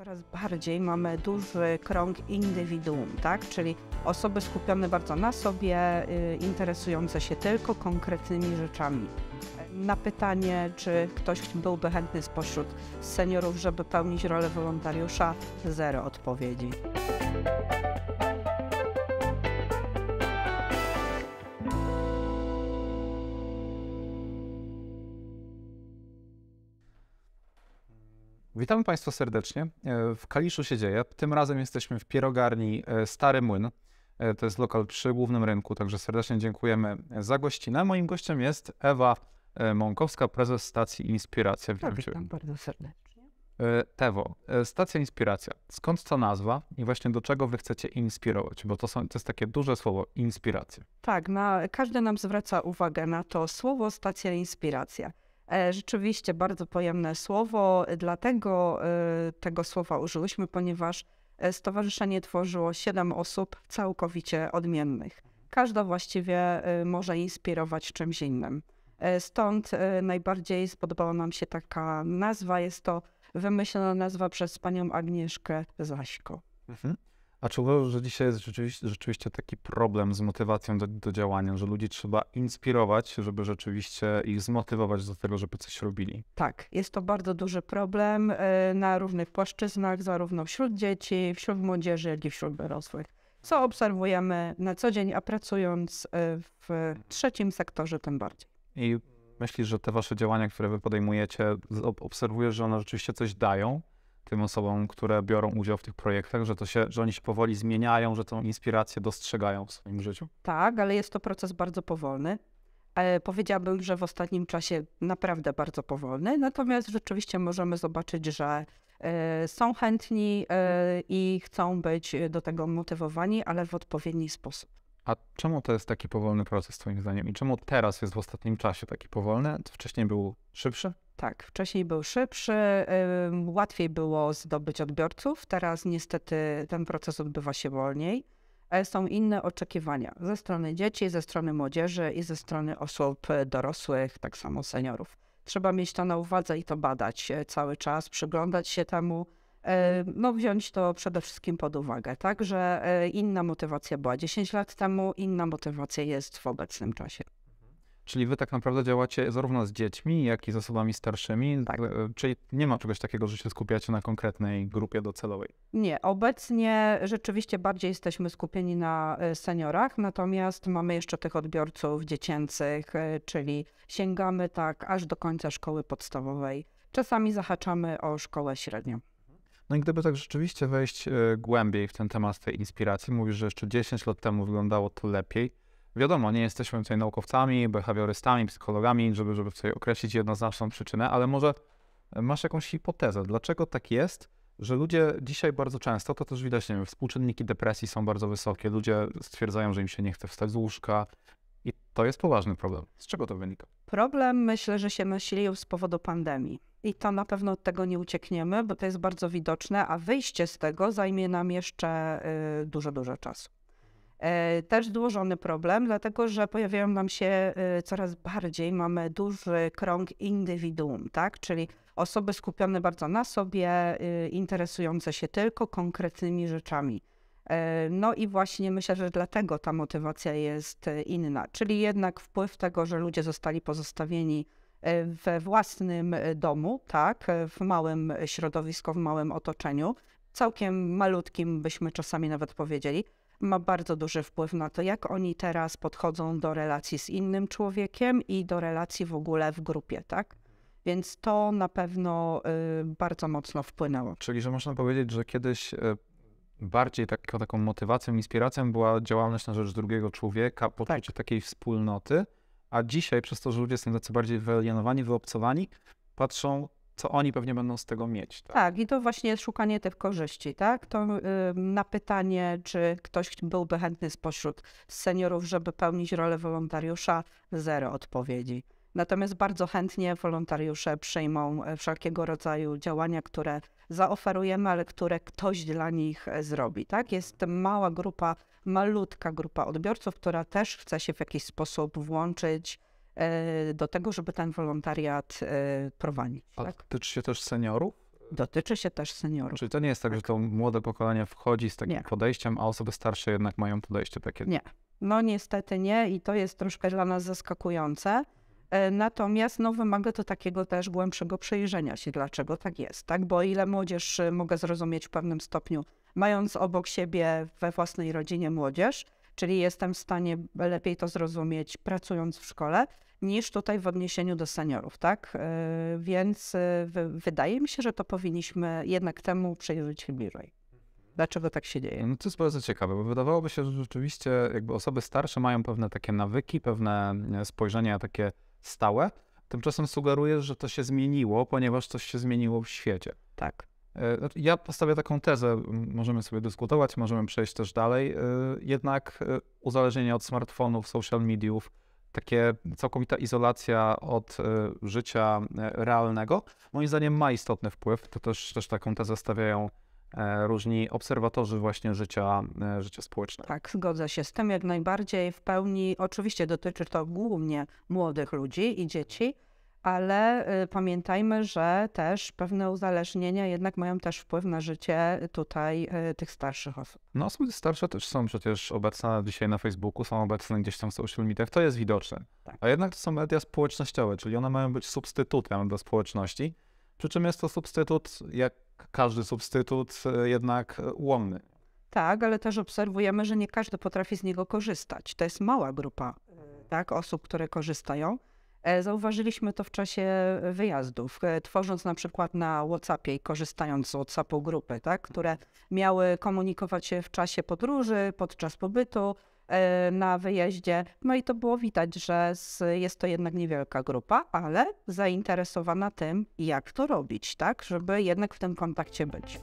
coraz bardziej mamy duży krąg indywiduum, tak? czyli osoby skupione bardzo na sobie, y, interesujące się tylko konkretnymi rzeczami. Na pytanie, czy ktoś byłby chętny spośród seniorów, żeby pełnić rolę wolontariusza, zero odpowiedzi. Witamy Państwa serdecznie. E, w Kaliszu się dzieje. Tym razem jesteśmy w pierogarni e, Stary Młyn. E, to jest lokal przy głównym rynku, także serdecznie dziękujemy za gościnę. Moim gościem jest Ewa Mąkowska, prezes stacji Inspiracja. Witam, tak, witam bardzo serdecznie. Tewo, stacja Inspiracja. Skąd ta nazwa i właśnie do czego wy chcecie inspirować? Bo to, są, to jest takie duże słowo, inspiracja. Tak, na, każdy nam zwraca uwagę na to słowo stacja Inspiracja. E, rzeczywiście bardzo pojemne słowo, e, dlatego e, tego słowa użyłyśmy, ponieważ stowarzyszenie tworzyło siedem osób całkowicie odmiennych. Każda właściwie może inspirować czymś innym. Stąd najbardziej spodobała nam się taka nazwa. Jest to wymyślona nazwa przez panią Agnieszkę Zaśko. Mhm. A czy uważasz, że dzisiaj jest rzeczywiście, rzeczywiście taki problem z motywacją do, do, działania, że ludzi trzeba inspirować, żeby rzeczywiście ich zmotywować do tego, żeby coś robili? Tak, jest to bardzo duży problem e, na różnych płaszczyznach, zarówno wśród dzieci, wśród młodzieży, jak i wśród dorosłych. Co obserwujemy na co dzień, a pracując e, w trzecim sektorze tym bardziej. I myślisz, że te wasze działania, które wy podejmujecie, obserwujesz, że one rzeczywiście coś dają? tym osobom, które biorą udział w tych projektach, że, to się, że oni się powoli zmieniają, że tą inspirację dostrzegają w swoim życiu? Tak, ale jest to proces bardzo powolny. E, powiedziałabym, że w ostatnim czasie naprawdę bardzo powolny, natomiast rzeczywiście możemy zobaczyć, że e, są chętni e, i chcą być do tego motywowani, ale w odpowiedni sposób. A czemu to jest taki powolny proces, Twoim zdaniem? I czemu teraz jest w ostatnim czasie taki powolny? Wcześniej był szybszy? Tak, wcześniej był szybszy, łatwiej było zdobyć odbiorców, teraz niestety ten proces odbywa się wolniej. E, są inne oczekiwania ze strony dzieci, ze strony młodzieży i ze strony osób dorosłych, tak samo seniorów. Trzeba mieć to na uwadze i to badać e, cały czas, przyglądać się temu, e, no wziąć to przede wszystkim pod uwagę, tak, że inna motywacja była 10 lat temu, inna motywacja jest w obecnym czasie. Czyli wy tak naprawdę działacie zarówno z dziećmi, jak i z osobami starszymi, tak. E, czyli nie ma czegoś takiego, że się skupiacie na konkretnej grupie docelowej? Nie, obecnie rzeczywiście bardziej jesteśmy skupieni na e, seniorach, natomiast mamy jeszcze tych odbiorców dziecięcych, e, czyli sięgamy tak aż do końca szkoły podstawowej. Czasami zahaczamy o szkołę średnią. No i gdyby tak rzeczywiście wejść głębiej w ten temat tej inspiracji, mówisz, że jeszcze 10 lat temu wyglądało to lepiej Wiadomo, nie jesteśmy tutaj naukowcami, behawiorystami, psychologami, żeby, żeby tutaj określić jednoznaczną przyczynę, ale może e, masz jakąś hipotezę, dlaczego tak jest, że ludzie dzisiaj bardzo często, to też widać, nie wiem, współczynniki depresji są bardzo wysokie, ludzie stwierdzają, że im się nie chce wstać z łóżka i to jest poważny problem. Z czego to wynika? Problem myślę, że się nasilił z powodu pandemii. I to na pewno od tego nie uciekniemy, bo to jest bardzo widoczne, a wyjście z tego zajmie nam jeszcze y, dużo, dużo czasu. E, też złożony problem, dlatego że pojawiają nam się e, coraz bardziej, mamy duży krąg indywiduum, tak? czyli osoby skupione bardzo na sobie, e, interesujące się tylko konkretnymi rzeczami. No i właśnie myślę, że dlatego ta motywacja jest inna, czyli jednak wpływ tego, że ludzie zostali pozostawieni we własnym domu, tak, w małym środowisku, w małym otoczeniu, całkiem malutkim byśmy czasami nawet powiedzieli, ma bardzo duży wpływ na to, jak oni teraz podchodzą do relacji z innym człowiekiem i do relacji w ogóle w grupie, tak? Więc to na pewno y, bardzo mocno wpłynęło. Czyli, że można powiedzieć, że kiedyś y, bardziej tak, taką motywacją, inspiracją była działalność na rzecz drugiego człowieka, poczucie tak. takiej wspólnoty, a dzisiaj przez to, że ludzie są tacy bardziej wyalienowani, wyobcowani, patrzą co oni pewnie będą z tego mieć. Tak, tak i to właśnie szukanie tych korzyści, tak? To yy, na pytanie, czy ktoś byłby chętny spośród seniorów, żeby pełnić rolę wolontariusza, zero odpowiedzi. Natomiast bardzo chętnie wolontariusze przyjmą e, wszelkiego rodzaju działania, które zaoferujemy, ale które ktoś dla nich e, zrobi. Tak? Jest mała grupa, malutka grupa odbiorców, która też chce się w jakiś sposób włączyć E, do tego, żeby ten wolontariat e, prowadzić. A tak? dotyczy się też seniorów? Dotyczy się też seniorów. Czyli to nie jest tak, tak. że to młode pokolenie wchodzi z takim nie. podejściem, a osoby starsze jednak mają podejście takie? Nie. No niestety nie i to jest troszkę dla nas zaskakujące. E, natomiast no, wymaga to takiego też głębszego przejrzenia się, dlaczego tak jest, tak? Bo ile młodzież mogę zrozumieć w pewnym stopniu, mając obok siebie we własnej rodzinie młodzież, Czyli jestem w stanie lepiej to zrozumieć pracując w szkole niż tutaj w odniesieniu do seniorów, tak? E, więc e, wydaje mi się, że to powinniśmy jednak temu przejrzeć się bliżej. Dlaczego tak się dzieje? No to jest bardzo ciekawe, bo wydawałoby się, że rzeczywiście jakby osoby starsze mają pewne takie nawyki, pewne e, spojrzenia takie stałe. Tymczasem sugerujesz, że to się zmieniło, ponieważ coś się zmieniło w świecie. Tak. E, znaczy, ja postawię taką tezę, możemy sobie dyskutować, możemy przejść też dalej, e, jednak e, uzależnienie od smartfonów, social mediów, takie całkowita izolacja od życia realnego, moim zdaniem ma istotny wpływ. To też, też taką tezę stawiają różni obserwatorzy właśnie życia, życia społecznego. Tak, zgodzę się z tym jak najbardziej w pełni. Oczywiście dotyczy to głównie młodych ludzi i dzieci, ale y, pamiętajmy, że też pewne uzależnienia jednak mają też wpływ na życie tutaj y, tych starszych osób. No osoby starsze też są przecież obecne dzisiaj na Facebooku, są obecne gdzieś tam w social mediach, to jest widoczne. Tak. A jednak to są media społecznościowe, czyli one mają być substytutem dla społeczności, przy czym jest to substytut, jak każdy substytut, y, jednak ułomny. Tak, ale też obserwujemy, że nie każdy potrafi z niego korzystać. To jest mała grupa tak, osób, które korzystają. E, zauważyliśmy to w czasie e, wyjazdów, e, tworząc na przykład na WhatsAppie i korzystając z WhatsAppu grupy, tak, które miały komunikować się w czasie podróży, podczas pobytu na wyjeździe. No i to było widać, że jest to jednak niewielka grupa, ale zainteresowana tym, jak to robić, tak, żeby jednak w tym kontakcie być.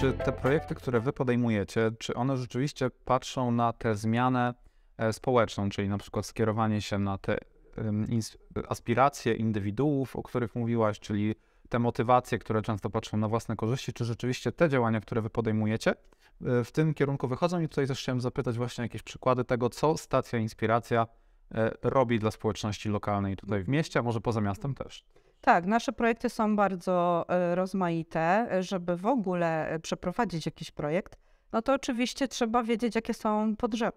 czy te projekty, które wy podejmujecie, czy one rzeczywiście patrzą na tę zmianę e, społeczną, czyli na przykład skierowanie się na te aspiracje indywiduów, o których mówiłaś, czyli te motywacje, które często patrzą na własne korzyści, czy rzeczywiście te działania, które wy podejmujecie, e, w tym kierunku wychodzą? I tutaj też chciałem zapytać właśnie jakieś przykłady tego, co stacja Inspiracja e, robi dla społeczności lokalnej tutaj w mieście, a może poza miastem też. Tak, nasze projekty są bardzo e, rozmaite. E, żeby w ogóle e, przeprowadzić jakiś projekt, no to oczywiście trzeba wiedzieć, jakie są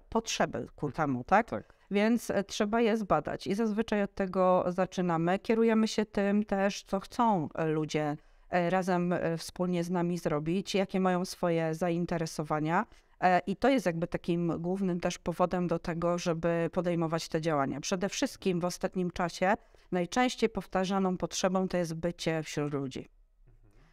potrzeby ku temu, tak? tak? Więc trzeba je zbadać i zazwyczaj od tego zaczynamy. Kierujemy się tym też, co chcą ludzie razem wspólnie z nami zrobić, jakie mają swoje zainteresowania. I to jest jakby takim głównym też powodem do tego, żeby podejmować te działania. Przede wszystkim w ostatnim czasie najczęściej powtarzaną potrzebą to jest bycie wśród ludzi.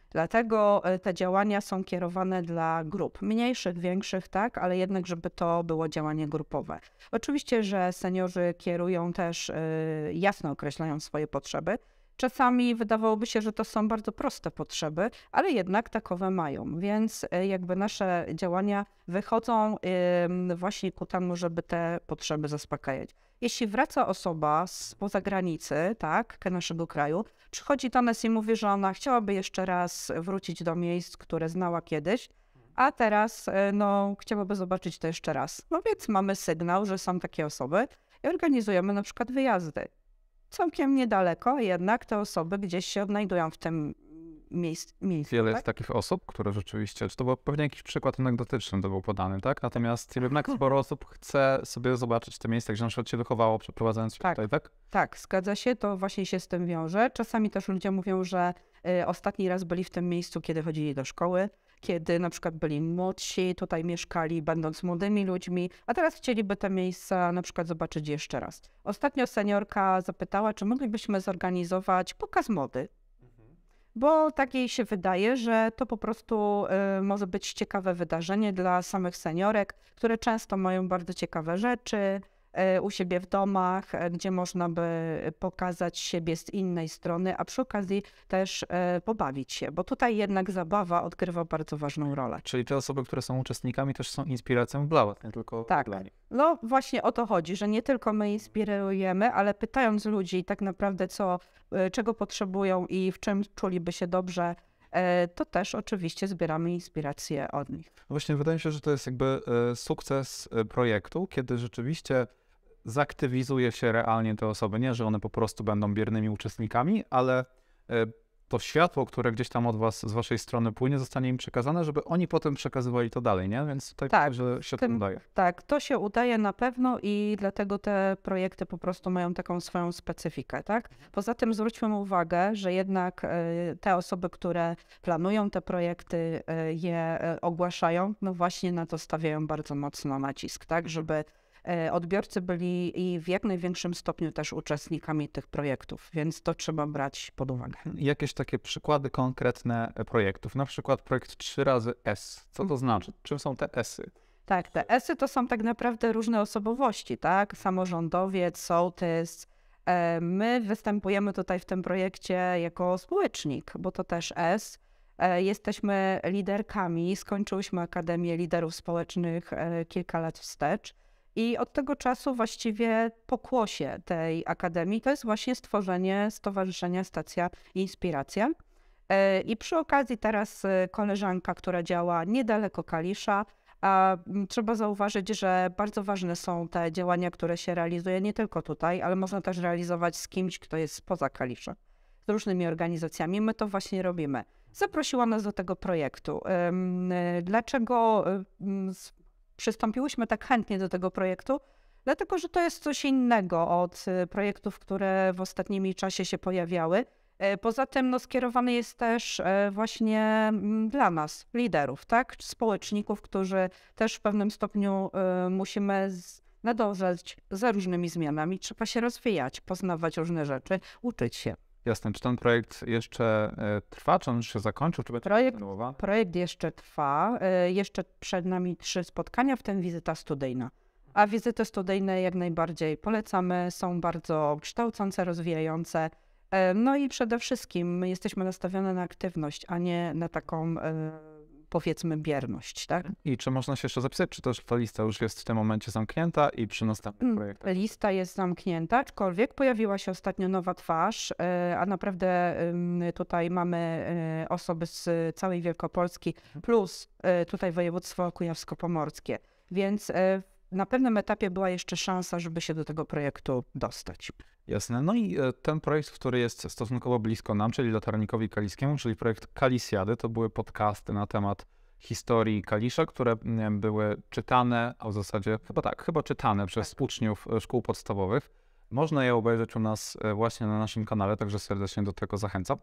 Dlatego e, te działania są kierowane dla grup, mniejszych, większych, tak, ale jednak, żeby to było działanie grupowe. Oczywiście, że seniorzy kierują też, e, jasno określają swoje potrzeby, Czasami wydawałoby się, że to są bardzo proste potrzeby, ale jednak takowe mają, więc e, jakby nasze działania wychodzą właśnie ku temu, żeby te potrzeby zaspokajać. Jeśli wraca osoba spoza granicy, tak, naszego kraju, przychodzi do nas i mówi, że ona chciałaby jeszcze raz wrócić do miejsc, które znała kiedyś, a teraz e, no, chciałaby zobaczyć to jeszcze raz. No więc mamy sygnał, że są takie osoby i organizujemy na przykład wyjazdy całkiem niedaleko, jednak te osoby gdzieś się odnajdują w tym miejsc, miejscu. Wiele tak? jest takich osób, które rzeczywiście, czy to był pewnie jakiś przykład anegdotyczny, to był podany, tak? Natomiast jednak sporo osób chce sobie zobaczyć te miejsca, gdzie na przykład się wychowało, przeprowadzając się tak, tutaj, tak? Tak, zgadza się, to właśnie się z tym wiąże. Czasami też ludzie mówią, że y, ostatni raz byli w tym miejscu, kiedy chodzili do szkoły, kiedy na przykład byli młodsi, tutaj mieszkali, będąc młodymi ludźmi, a teraz chcieliby te miejsca na przykład zobaczyć jeszcze raz. Ostatnio seniorka zapytała, czy moglibyśmy zorganizować pokaz mody mhm. bo tak jej się wydaje, że to po prostu y, może być ciekawe wydarzenie dla samych seniorek, które często mają bardzo ciekawe rzeczy, E, u siebie w domach, e, gdzie można by pokazać siebie z innej strony, a przy okazji też e, pobawić się, bo tutaj jednak zabawa odgrywa bardzo ważną rolę. Czyli te osoby, które są uczestnikami, też są inspiracją dla Was, nie tylko tak. dla nich. No właśnie o to chodzi, że nie tylko my inspirujemy, ale pytając ludzi tak naprawdę, co, czego potrzebują i w czym czuliby się dobrze, to też oczywiście zbieramy inspiracje od nich. No właśnie wydaje mi się, że to jest jakby sukces projektu, kiedy rzeczywiście zaktywizuje się realnie te osoby. Nie, że one po prostu będą biernymi uczestnikami, ale e, to światło, które gdzieś tam od was, z waszej strony płynie, zostanie im przekazane, żeby oni potem przekazywali to dalej, nie? Więc tutaj tak, że się tym, to udaje. Tak, to się udaje na pewno i dlatego te projekty po prostu mają taką swoją specyfikę, tak? Poza tym zwróćmy uwagę, że jednak e, te osoby, które planują te projekty, e, je ogłaszają, no właśnie na to stawiają bardzo mocno nacisk, tak? Żeby E, odbiorcy byli i w jak największym stopniu też uczestnikami tych projektów, więc to trzeba brać pod uwagę. Jakieś takie przykłady konkretne e, projektów, na przykład projekt 3 razy S. Co to mhm. znaczy? Czym są te S-y? Tak, te S-y to są tak naprawdę różne osobowości, tak? Samorządowiec, sołtys. E, my występujemy tutaj w tym projekcie jako społecznik, bo to też S. Jesteśmy liderkami, skończyłyśmy Akademię Liderów Społecznych kilka lat wstecz. I od tego czasu właściwie pokłosie tej akademii to jest właśnie stworzenie Stowarzyszenia Stacja Inspiracja. E, I przy okazji teraz e, koleżanka, która działa niedaleko Kalisza, a trzeba zauważyć, że bardzo ważne są te działania, które się realizuje nie tylko tutaj, ale można też realizować z kimś, kto jest spoza Kalisza, z różnymi organizacjami. My to właśnie robimy. Zaprosiła nas do tego projektu. E, dlaczego przystąpiłyśmy tak chętnie do tego projektu, dlatego że to jest coś innego od y, projektów, które w ostatnim czasie się pojawiały. E, poza tym no, skierowany jest też e, właśnie dla nas, liderów, tak? społeczników, którzy też w pewnym stopniu y, musimy nadążać za różnymi zmianami. Trzeba się rozwijać, poznawać różne rzeczy, uczyć się. Jasne, czy ten projekt jeszcze e, trwa, czy on już się zakończył, czy będzie projekt, projekt jeszcze trwa, e, jeszcze przed nami trzy spotkania, w tym wizyta studyjna. A wizyty studyjne jak najbardziej polecamy, są bardzo kształcące, rozwijające. E, no i przede wszystkim jesteśmy nastawione na aktywność, a nie na taką powiedzmy bierność, tak? Mhm. I czy można się jeszcze zapisać, czy też ta lista już jest w tym momencie zamknięta i przy następnym mm, projekcie? Lista jest zamknięta, aczkolwiek pojawiła się ostatnio nowa twarz, e, a naprawdę tutaj mamy e, osoby z całej Wielkopolski mhm. plus e, tutaj województwo kujawsko-pomorskie, więc na pewnym etapie była jeszcze szansa, żeby się do tego projektu dostać. Jasne. No i e, ten projekt, który jest stosunkowo blisko nam, czyli Latarnikowi Kaliskiemu, czyli projekt Kalisiady, to były podcasty na temat historii Kalisza, które były czytane, a w zasadzie chyba tak, chyba czytane przez tak. uczniów e, szkół podstawowych. Można je obejrzeć u nas e, właśnie na naszym kanale, także serdecznie do tego zachęcam.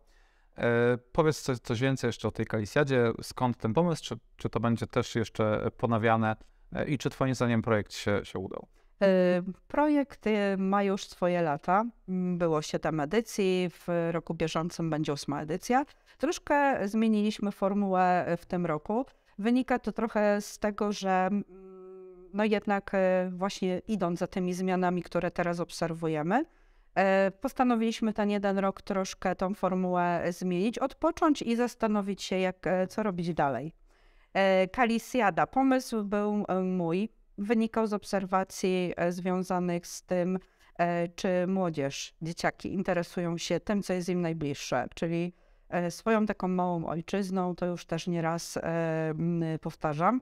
E, powiedz coś, coś, więcej jeszcze o tej Kalisiadzie, skąd ten pomysł, czy, czy to będzie też jeszcze ponawiane E, I czy Twoim zdaniem projekt się, się udał? E, projekt ma już swoje lata. Mm, było 7 edycji, w roku bieżącym będzie 8 edycja. Troszkę zmieniliśmy formułę e, w tym roku. Wynika to trochę z tego, że mm, no jednak właśnie idąc za tymi zmianami, które teraz obserwujemy, postanowiliśmy ten jeden rok troszkę tą formułę zmienić, odpocząć i zastanowić się, jak, co robić dalej. E, Kalisjada. Pomysł był e, mój, wynikał z obserwacji e, związanych z tym, czy młodzież, dzieciaki interesują się tym, co jest im najbliższe, czyli swoją taką małą ojczyzną, to już też nieraz powtarzam,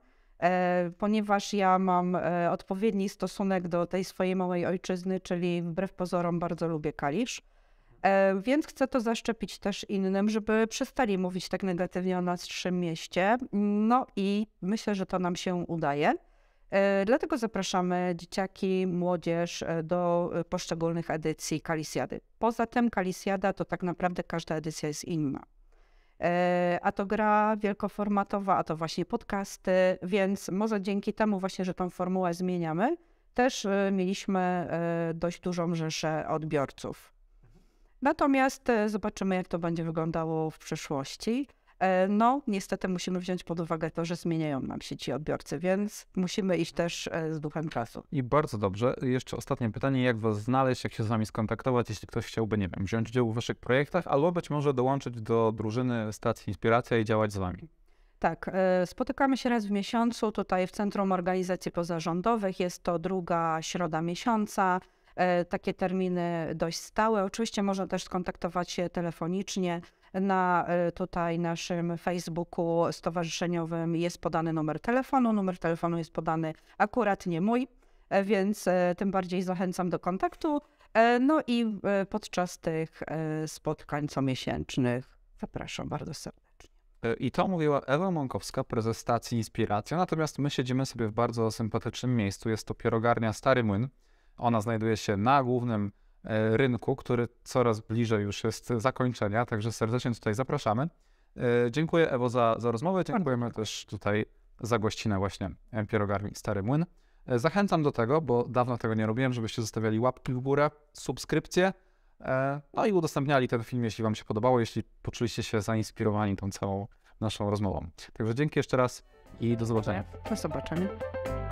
ponieważ ja mam odpowiedni stosunek do tej swojej małej ojczyzny, czyli wbrew pozorom bardzo lubię Kalisz. E, więc chcę to zaszczepić też innym, żeby przestali mówić tak negatywnie o naszym mieście. No i myślę, że to nam się udaje. E, dlatego zapraszamy dzieciaki, młodzież e, do poszczególnych edycji Kalisjady. Poza tym Kalisjada to tak naprawdę każda edycja jest inna. A to gra wielkoformatowa, a to właśnie podcasty, więc może dzięki temu właśnie, że tą formułę zmieniamy, też mieliśmy dość dużą rzeszę odbiorców. Natomiast e, zobaczymy, jak to będzie wyglądało w przyszłości. E, no, niestety musimy wziąć pod uwagę to, że zmieniają nam się ci odbiorcy, więc musimy iść też e, z duchem czasu. I bardzo dobrze. Jeszcze ostatnie pytanie, jak was znaleźć, jak się z nami skontaktować, jeśli ktoś chciałby, nie wiem, wziąć udział w waszych projektach, albo być może dołączyć do drużyny stacji Inspiracja i działać z wami. Tak, spotykamy się raz w miesiącu tutaj w Centrum Organizacji Pozarządowych. Jest to druga środa miesiąca. E, takie terminy dość stałe. Oczywiście można też skontaktować się telefonicznie. Na e, tutaj naszym Facebooku stowarzyszeniowym jest podany numer telefonu. Numer telefonu jest podany akurat nie mój, e, więc tym bardziej zachęcam do kontaktu. No i podczas tych spotkań comiesięcznych zapraszam bardzo serdecznie. I to mówiła Ewa Mąkowska, prezes stacji Inspiracja. Natomiast my siedzimy sobie w bardzo sympatycznym miejscu. Jest to pierogarnia Stary Młyn. Ona znajduje się na głównym e, rynku, który coraz bliżej już jest zakończenia, także serdecznie tutaj zapraszamy. E, dziękuję Ewo za, za rozmowę, dziękujemy też tutaj za gościnę właśnie pierogarni Stary Młyn. E, zachęcam do tego, bo dawno tego nie robiłem, żebyście zostawiali łapki w górę, subskrypcje, no i udostępniali ten film, jeśli Wam się podobało, jeśli poczuliście się zainspirowani tą całą naszą rozmową. Także dzięki jeszcze raz i do zobaczenia. Do zobaczenia.